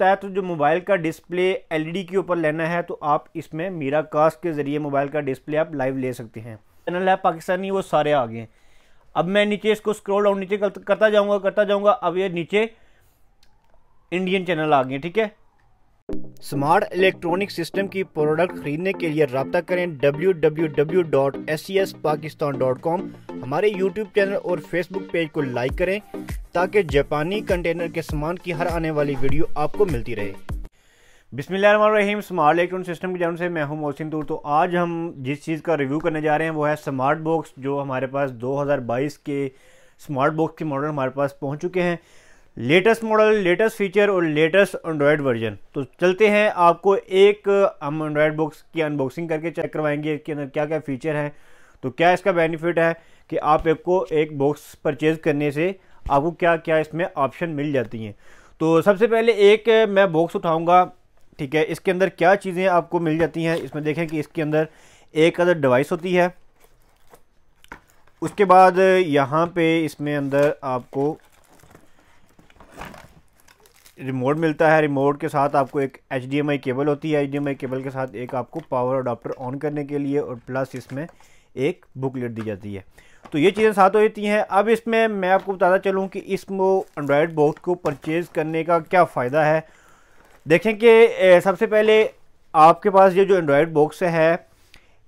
सकता है तो जो मोबाइल का डिस्प्ले एलईडी के ऊपर लेना है तो आप इसमें मीरा कास्ट के ज़रिए मोबाइल का डिस्प्ले आप लाइव ले सकते हैं चैनल है पाकिस्तानी वो सारे आ गए अब मैं नीचे इसको स्क्रॉल डाउन नीचे करता जाऊँगा करता जाऊँगा अब ये नीचे इंडियन चैनल आ गए ठीक है स्मार्ट इलेक्ट्रॉनिक सिस्टम की प्रोडक्ट खरीदने के लिए रब्ता करें www.sespakistan.com हमारे यूट्यूब चैनल और फेसबुक पेज को लाइक करें ताकि जापानी कंटेनर के सामान की हर आने वाली वीडियो आपको मिलती रहे बिसमीम स्मार्ट इलेक्ट्रॉनिक सिस्टम की जान से मैं हूं मोहसिन तूर तो आज हम जिस चीज़ का रिव्यू करने जा रहे हैं वो है स्मार्ट बॉक्स जो हमारे पास 2022 के स्मार्ट बॉक्स के मॉडल हमारे पास पहुंच चुके हैं लेटेस्ट मॉडल लेटेस्ट फीचर और लेटेस्ट एंड्रॉयड वर्जन तो चलते हैं आपको एक हम एंड्रॉयड बॉक्स की अनबॉक्सिंग करके चेक करवाएंगे इसके अंदर क्या क्या फ़ीचर हैं तो क्या इसका बेनिफिट है कि आप एक को एक बॉक्स परचेज़ करने से आपको क्या क्या इसमें ऑप्शन मिल जाती हैं तो सबसे पहले एक मैं बॉक्स उठाऊँगा ठीक है इसके अंदर क्या चीज़ें आपको मिल जाती हैं इसमें देखें कि इसके अंदर एक अदर डिवाइस होती है उसके बाद यहाँ पे इसमें अंदर आपको रिमोट मिलता है रिमोट के साथ आपको एक एच केबल होती है एच केबल के साथ एक आपको पावर अडाप्टर ऑन करने के लिए और प्लस इसमें एक बुकलेट दी जाती है तो ये चीज़ें साथ हो जाती हैं अब इसमें मैं आपको बताता चलूँ कि इस एंड्रॉयड बॉक्स को परचेज़ करने का क्या फ़ायदा है देखें कि सबसे पहले आपके पास ये जो एंड्रॉयड बॉक्स है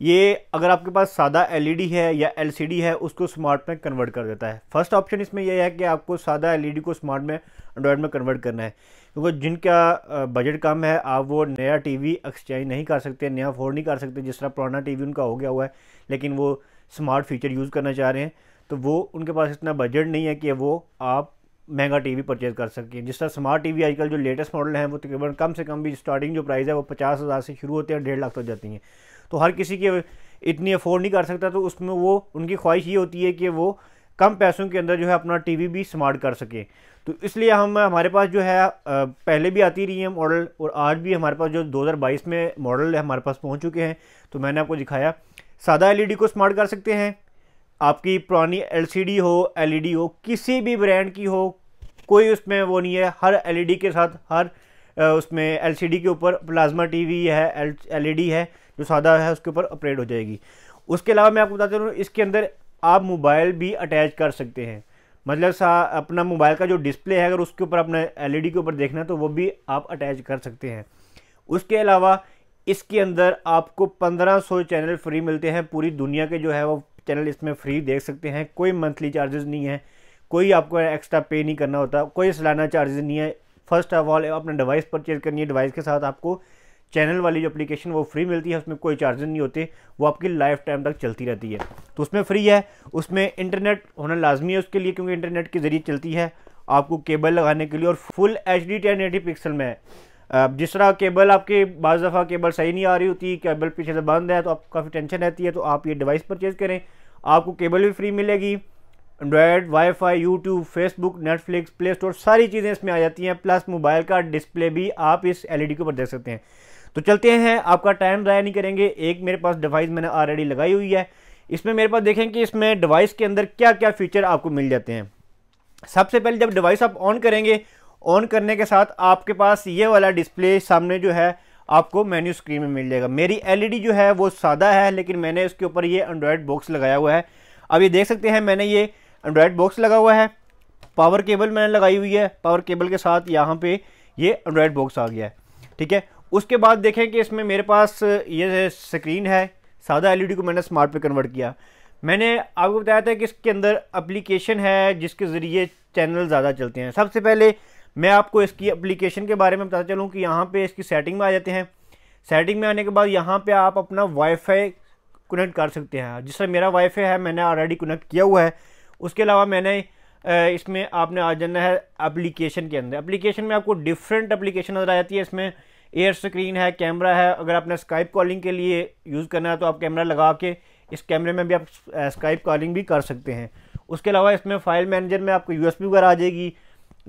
ये अगर आपके पास सादा एलईडी e है या एलसीडी है उसको स्मार्ट में कन्वर्ट कर देता है फर्स्ट ऑप्शन इसमें यह है कि आपको सादा एलईडी e को स्मार्ट में एंड्रॉयड में कन्वर्ट करना है क्योंकि जिनका बजट कम है आप वो नया टीवी एक्सचेंज नहीं कर सकते नया फोन नहीं कर सकते जिस तरह पुराना टीवी उनका हो गया हुआ है लेकिन वो स्मार्ट फीचर यूज़ करना चाह रहे हैं तो वो उनके पास इतना बजट नहीं है कि वो आप महंगा टीवी परचेज़ कर सकें जिस तरह स्मार्ट टीवी आजकल जो लेटेस्ट मॉडल हैं वो तकरीबन कम से कम भी स्टार्टिंग जो प्राइस है वो पचास हज़ार से शुरू होते हैं डेढ़ लाख तक तो जाती हैं तो हर किसी के इतनी अफोर्ड नहीं कर सकता तो उसमें वो उनकी ख्वाहिश ये होती है कि वो कम पैसों के अंदर जो है अपना टीवी भी स्मार्ट कर सके तो इसलिए हम हमारे पास जो है पहले भी आती रही है मॉडल और आज भी हमारे पास जो 2022 में मॉडल है हमारे पास पहुंच चुके हैं तो मैंने आपको दिखाया सादा एलईडी को स्मार्ट कर सकते हैं आपकी पुरानी एलसीडी हो एलईडी हो किसी भी ब्रांड की हो कोई उसमें वो नहीं है हर एलईडी के साथ हर उसमें एलसीडी के ऊपर प्लाज्मा टीवी है एलईडी है जो सादा है उसके ऊपर ऑपरेट हो जाएगी उसके अलावा मैं आपको बताते चलूँ इसके अंदर आप मोबाइल भी अटैच कर सकते हैं मतलब सा अपना मोबाइल का जो डिस्प्ले है अगर उसके ऊपर अपने एलईडी के ऊपर देखना है तो वो भी आप अटैच कर सकते हैं उसके अलावा इसके अंदर आपको 1500 चैनल फ्री मिलते हैं पूरी दुनिया के जो है वो चैनल इसमें फ्री देख सकते हैं कोई मंथली चार्जेस नहीं है कोई आपको एक्स्ट्रा पे नहीं करना होता कोई सालाना चार्जेस नहीं है फर्स्ट ऑफ ऑल अपना डिवाइस परचेज करनी है डिवाइस के साथ आपको चैनल वाली जो एप्लीकेशन वो फ्री मिलती है उसमें कोई चार्जेस नहीं होते वो आपकी लाइफ टाइम तक चलती रहती है तो उसमें फ्री है उसमें इंटरनेट होना लाजमी है उसके लिए क्योंकि इंटरनेट के ज़रिए चलती है आपको केबल लगाने के लिए और full H D ten eighty pixel में है अब जिस तरह केबल आपके बज़ दफ़ा केबल सही नहीं आ रही होती केबल पीछे से बंद है तो आप काफ़ी टेंशन रहती है तो आप ये डिवाइस परचेज़ करें आपको केबल भी फ्री मिलेगी Android wifi YouTube Facebook Netflix play store सारी चीज़ें इसमें आ जाती हैं प्लस मोबाइल का डिस्प्ले भी आप इस डी e के ऊपर देख सकते हैं तो चलते हैं आपका टाइम ज़ाया नहीं करेंगे एक मेरे पास डिवाइस मैंने ऑलरेडी लगाई हुई है इसमें मेरे पास देखें कि इसमें डिवाइस के अंदर क्या क्या फ़ीचर आपको मिल जाते हैं सबसे पहले जब डिवाइस आप ऑन करेंगे ऑन करने के साथ आपके पास ये वाला डिस्प्ले सामने जो है आपको मेन्यू स्क्रीन में मिल जाएगा मेरी एलईडी जो है वो सादा है लेकिन मैंने उसके ऊपर ये एंड्रॉयड बॉक्स लगाया हुआ है अब ये देख सकते हैं मैंने ये एंड्रॉयड बॉक्स लगा हुआ है पावर केबल मैंने लगाई हुई है पावर केबल के साथ यहाँ पे ये एंड्रॉयड बॉक्स आ गया है ठीक है उसके बाद देखें कि इसमें मेरे पास ये स्क्रीन है सादा एल e को मैंने स्मार्ट पे कन्वर्ट किया मैंने आपको बताया था कि इसके अंदर अप्लीकेशन है जिसके ज़रिए चैनल ज़्यादा चलते हैं सबसे पहले मैं आपको इसकी एप्लीकेशन के बारे में बताता चलूँ कि यहाँ पर इसकी सेटिंग में आ जाते हैं सेटिंग में आने के बाद यहाँ पर आप अपना वाईफाई कनेक्ट कर सकते हैं जिससे मेरा वाईफाई है मैंने ऑलरेडी कनेक्ट किया हुआ है उसके अलावा मैंने इसमें आपने आ जाना है एप्लीकेशन के अंदर एप्लीकेशन में आपको डिफरेंट एप्लीकेशन नज़र आ जाती है इसमें एयर स्क्रीन है कैमरा है अगर आपने स्काइप कॉलिंग के लिए यूज़ करना है तो आप कैमरा लगा के इस कैमरे में भी आप स्काइप कॉलिंग भी कर सकते हैं उसके अलावा इसमें फाइल मैनेजर में आपको यूएसबी वगैरह आ जाएगी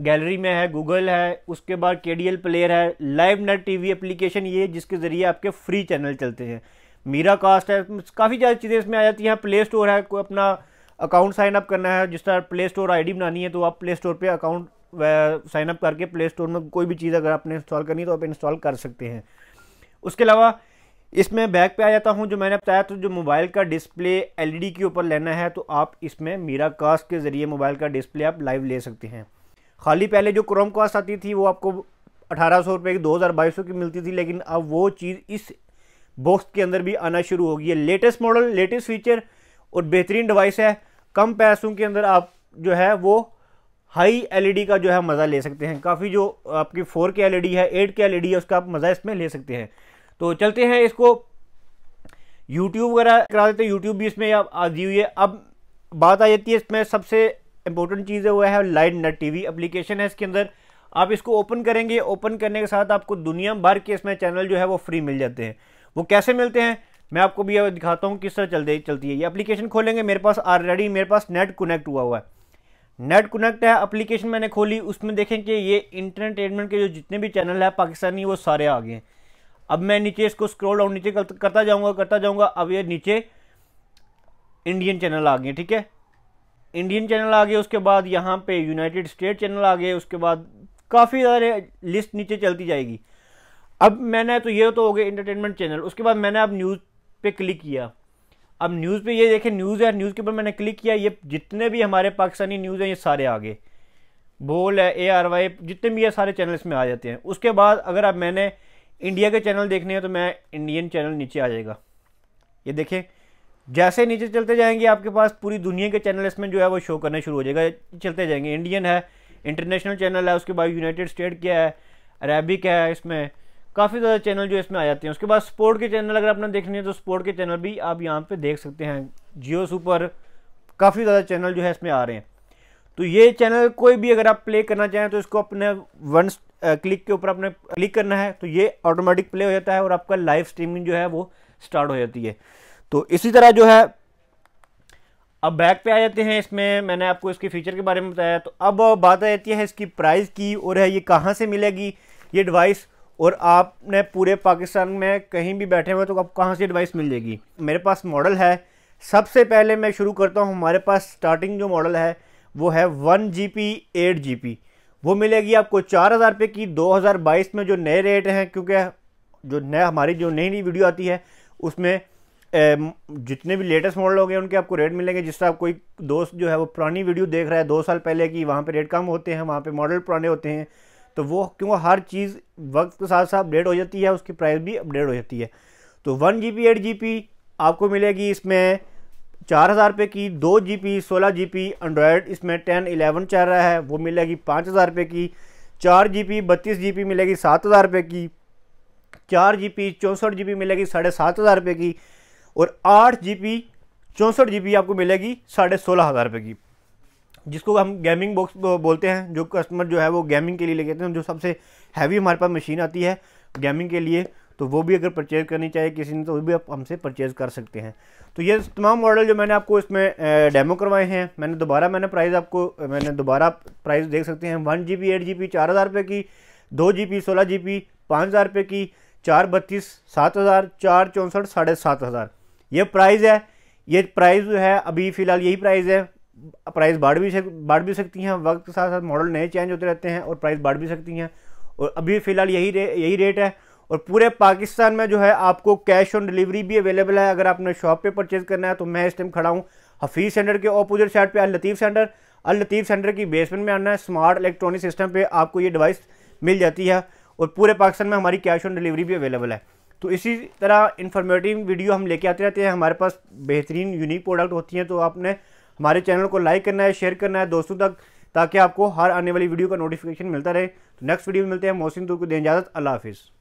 गैलरी में है गूगल है उसके बाद के प्लेयर है लाइव नेट टी एप्लीकेशन ये जिसके ज़रिए आपके फ्री चैनल चलते हैं मीरा कास्ट है काफ़ी ज़्यादा चीज़ें इसमें आ जाती हैं प्ले स्टोर है कोई अपना अकाउंट साइन अप करना है जिस तरह प्ले स्टोर आईडी बनानी है तो आप प्ले स्टोर पर अकाउंट साइन अप करके प्ले स्टोर में कोई भी चीज़ अगर आपने इंस्टॉल करनी है तो आप इंस्टॉल कर सकते हैं उसके अलावा इसमें बैक पे आ जाता हूँ जो मैंने बताया तो जो मोबाइल का डिस्प्ले एलईडी e के ऊपर लेना है तो आप इसमें मीरा कास्ट के ज़रिए मोबाइल का डिस्प्ले आप लाइव ले सकते हैं खाली पहले जो क्रोम कास्ट आती थी वो आपको अठारह सौ रुपये की दो हज़ार बाईस सौ की मिलती थी लेकिन अब वो चीज़ इस बॉक्स के अंदर भी आना शुरू हो गई है लेटेस्ट मॉडल लेटेस्ट फीचर और बेहतरीन डिवाइस है कम पैसों के अंदर आप जो है वो हाई एलईडी e का जो है मज़ा ले सकते हैं काफ़ी जो आपकी फोर के एल है एट के एल है उसका आप मज़ा इसमें ले सकते हैं तो चलते हैं इसको यूट्यूब वगैरह करा देते हैं यूट्यूब भी इसमें आप आ दी हुई है अब बात आ जाती है इसमें सबसे इंपॉर्टेंट चीज़ है वो है लाइट नेट टीवी एप्लीकेशन है इसके अंदर आप इसको ओपन करेंगे ओपन करने के साथ आपको दुनिया भर के इसमें चैनल जो है वो फ्री मिल जाते हैं वो कैसे मिलते हैं मैं आपको भी दिखाता हूँ किस तरह चलते चलती है ये अपलीकेशन खोलेंगे मेरे पास ऑलरेडी मेरे पास नेट कनेक्ट हुआ हुआ है नेट कनेक्ट है अप्लीकेशन मैंने खोली उसमें देखें कि ये इंटरटेनमेंट के जो जितने भी चैनल है पाकिस्तानी वो सारे आ गए हैं अब मैं नीचे इसको स्क्रॉल डाउन नीचे करता जाऊँगा करता जाऊँगा अब ये नीचे इंडियन चैनल आ गए ठीक है इंडियन चैनल आ गए उसके बाद यहाँ पे यूनाइटेड स्टेट चैनल आ गए उसके बाद काफ़ी सारे लिस्ट नीचे चलती जाएगी अब मैंने तो ये तो हो गए इंटरटेनमेंट चैनल उसके बाद मैंने अब न्यूज़ पे क्लिक किया अब न्यूज़ पे ये देखें न्यूज़ है न्यूज़ के ऊपर मैंने क्लिक किया ये जितने भी हमारे पाकिस्तानी न्यूज़ हैं ये सारे आ गए बोल है ए आर वाई जितने भी ये सारे चैनल इसमें आ जाते हैं उसके बाद अगर अब मैंने इंडिया के चैनल देखने हैं तो मैं इंडियन चैनल नीचे आ जाएगा ये देखें जैसे नीचे चलते जाएंगे आपके पास पूरी दुनिया के चैनल इसमें जो है वो शो करना शुरू हो जाएगा चलते जाएंगे इंडियन है इंटरनेशनल चैनल है उसके बाद यूनाइटेड स्टेट क्या है अरेबिक है इसमें काफ़ी ज़्यादा चैनल जो इसमें आ जाते हैं उसके बाद स्पोर्ट के चैनल अगर आपने देखने हैं तो स्पोर्ट के चैनल भी आप यहाँ पर देख सकते हैं जियो सुपर काफ़ी ज़्यादा चैनल जो है इसमें आ रहे हैं तो ये चैनल कोई भी अगर आप प्ले करना चाहें तो इसको अपने वन क्लिक के ऊपर अपने क्लिक करना है तो ये ऑटोमेटिक प्ले हो जाता है और आपका लाइव स्ट्रीमिंग जो है वो स्टार्ट हो जाती है तो इसी तरह जो है अब बैक पे आ जाते हैं इसमें मैंने आपको इसके फीचर के बारे में बताया तो अब बात आ जाती है इसकी प्राइस की और है ये कहाँ से मिलेगी ये डिवाइस और आपने पूरे पाकिस्तान में कहीं भी बैठे हुए तो आप कहाँ से डिवाइस मिल जाएगी मेरे पास मॉडल है सबसे पहले मैं शुरू करता हूँ हमारे पास स्टार्टिंग जो मॉडल है वो है one G B eight G B वो मिलेगी आपको चार हज़ार रुपये की दो हज़ार बाईस में जो नए रेट हैं क्योंकि जो नया हमारी जो नई नई वीडियो आती है उसमें जितने भी लेटेस्ट मॉडल हो गए उनके आपको रेट मिलेंगे जिस तरह कोई दोस्त जो है वो पुरानी वीडियो देख रहा है दो साल पहले की वहाँ पे रेट कम होते हैं वहाँ पे मॉडल पुराने होते हैं तो वो क्यों हर चीज़ वक्त के साथ साथ अपडेट हो जाती है उसकी प्राइस भी अपडेट हो जाती है तो one G B eight G B आपको मिलेगी इसमें चार हज़ार रुपये की दो जी पी सोलह जी पी एंड्रॉयड इसमें टेन एलेवन चल रहा है वो मिलेगी पाँच हज़ार रुपये की चार जी पी बत्तीस जी पी मिलेगी सात हज़ार रुपये की चार जी पी चौंसठ जी पी मिलेगी साढ़े सात हज़ार रुपये की और आठ जी पी चौंसठ जी बी आपको मिलेगी साढ़े सोलह हज़ार रुपये की जिसको हम गेमिंग बॉक्स बोलते हैं जो कस्टमर जो है वो गेमिंग के लिए ले लेते हैं जो सबसे हैवी हमारे पास मशीन आती है गेमिंग के लिए तो वो भी अगर परचेज़ करनी चाहिए किसी ने तो वो भी आप हमसे परचेज़ कर सकते हैं तो ये तमाम मॉडल जो मैंने आपको इसमें डेमो करवाए हैं मैंने दोबारा मैंने प्राइस आपको मैंने दोबारा प्राइस देख सकते हैं one G B eight G B चार हज़ार रुपये की दो जी बी सोलह जी बी पाँच हज़ार रुपये की चार बत्तीस सात हज़ार चार चौंसठ साढ़े सात हज़ार ये प्राइज़ है ये प्राइज़ जो है अभी फ़िलहाल यही प्राइज़ है प्राइस बढ़ भी सक बढ़ भी सकती हैं वक्त के साथ साथ मॉडल नए चेंज होते रहते हैं और प्राइस बढ़ भी सकती हैं और अभी फ़िलहाल यही रे, यही रेट है और पूरे पाकिस्तान में जो है आपको कैश ऑन डिलीवरी भी अवेलेबल है अगर आपने शॉप पे परचेज़ करना है तो मैं इस टाइम खड़ा हूँ हफीज़ सेंटर के ऑपोजिट साइड पर अल लतीफ़ सेंटर अल लतीफ़ सेंटर की बेसमेंट में आना है स्मार्ट इलेक्ट्रॉनिक सिस्टम पर आपको ये डिवाइस मिल जाती है और पूरे पाकिस्तान में हमारी कैश ऑन डिलीवरी भी अवेलेबल है तो इसी तरह इन्फॉर्मेटिव वीडियो हम लेके आते रहते हैं हमारे पास बेहतरीन यूनिक प्रोडक्ट होती हैं तो आपने हमारे चैनल को लाइक करना है शेयर करना है दोस्तों तक ताकि आपको हर आने वाली वीडियो का नोटिफिकेशन मिलता रहे तो नेक्स्ट वीडियो में मिलते हैं मोहसिन दूर को दें इजाज़त अल्लाह हाफिज़